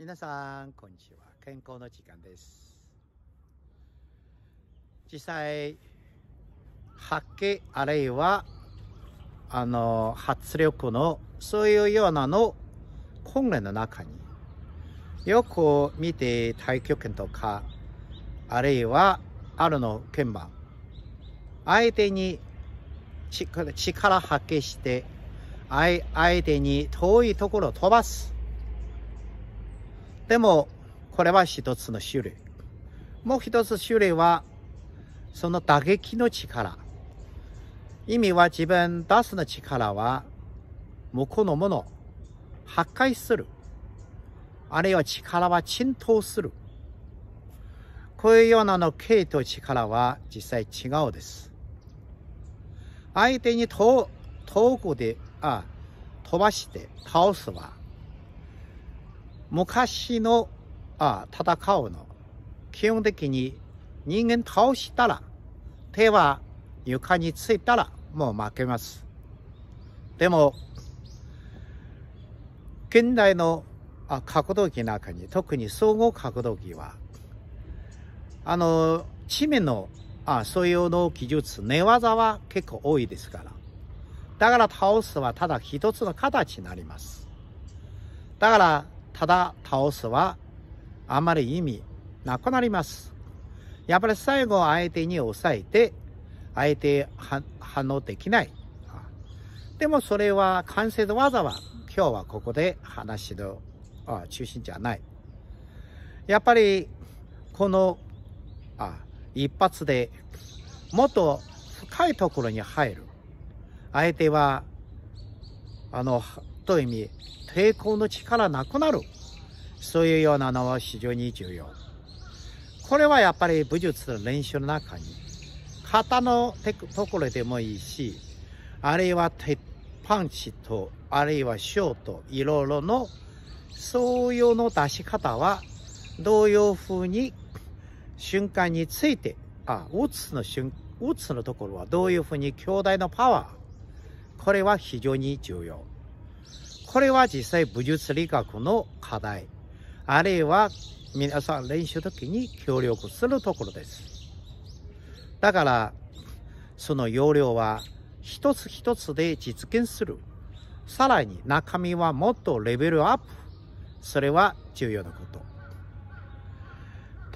皆さん、こんにちは。健康の時間です。実際、発見あるいは、あの、発力の、そういうようなの、訓練の中に、よく見て太極拳とか、あるいは、あるの鍵盤。相手に力発揮して、相手に遠いところを飛ばす。でも、これは一つの種類。もう一つ種類は、その打撃の力。意味は自分出すの力は、向こうのもの、破壊する。あるいは力は浸透する。こういうようなの刑と力は実際違うです。相手に遠遠くで、あ、飛ばして倒すは、昔のあ戦うの、基本的に人間倒したら、手は床についたらもう負けます。でも、現代のあ格闘技の中に、特に総合格闘技は、あの、地面のあそういうの技術、寝技は結構多いですから。だから倒すはただ一つの形になります。だから、ただ倒すはあまり意味なくなります。やっぱり最後相手に抑えて、相手反応できない。でもそれは完成の技は今日はここで話の中心じゃない。やっぱりこのあ一発でもっと深いところに入る。相手はあのと意味、抵抗の力なくなる。そういうようなのは非常に重要。これはやっぱり武術の練習の中に、型のところでもいいし、あるいは鉄パンチと、あるいはショート、いろいろの、そういうの出し方は、どういうふうに瞬間について、あ、打つの瞬、打つのところはどういうふうに兄弟のパワー、これは非常に重要。これは実際武術理学の課題。あるいは皆さん練習時に協力するところです。だから、その要領は一つ一つで実現する。さらに中身はもっとレベルアップ。それは重要なこ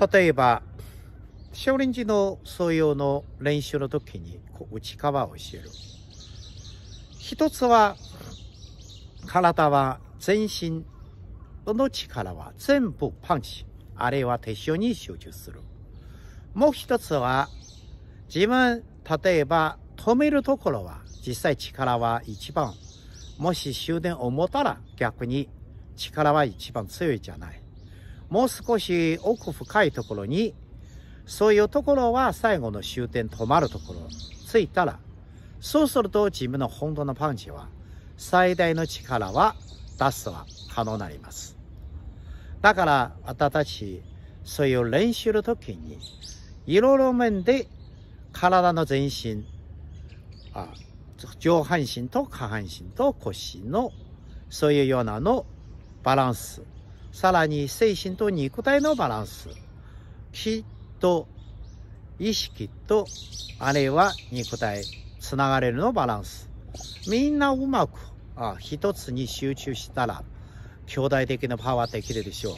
と。例えば、少林寺の創用の練習の時にこう内側を教える。一つは体は全身の力は全部パンチ、あるいは手塩に集中する。もう一つは、自分、例えば止めるところは、実際力は一番。もし終電を持たら逆に力は一番強いじゃない。もう少し奥深いところに、そういうところは最後の終点止まるところ、着いたら、そうすると自分の本当のパンチは最大の力は出すは可能になります。だから、私たち、そういう練習の時に、いろいろ面で体の全身、あ上半身と下半身と腰の、そういうようなのバランス、さらに精神と肉体のバランス、気と意識と、あるいは肉体、つながれるのバランス、みんなうまくあ一つに集中したら、兄弟的なパワーできるでしょう。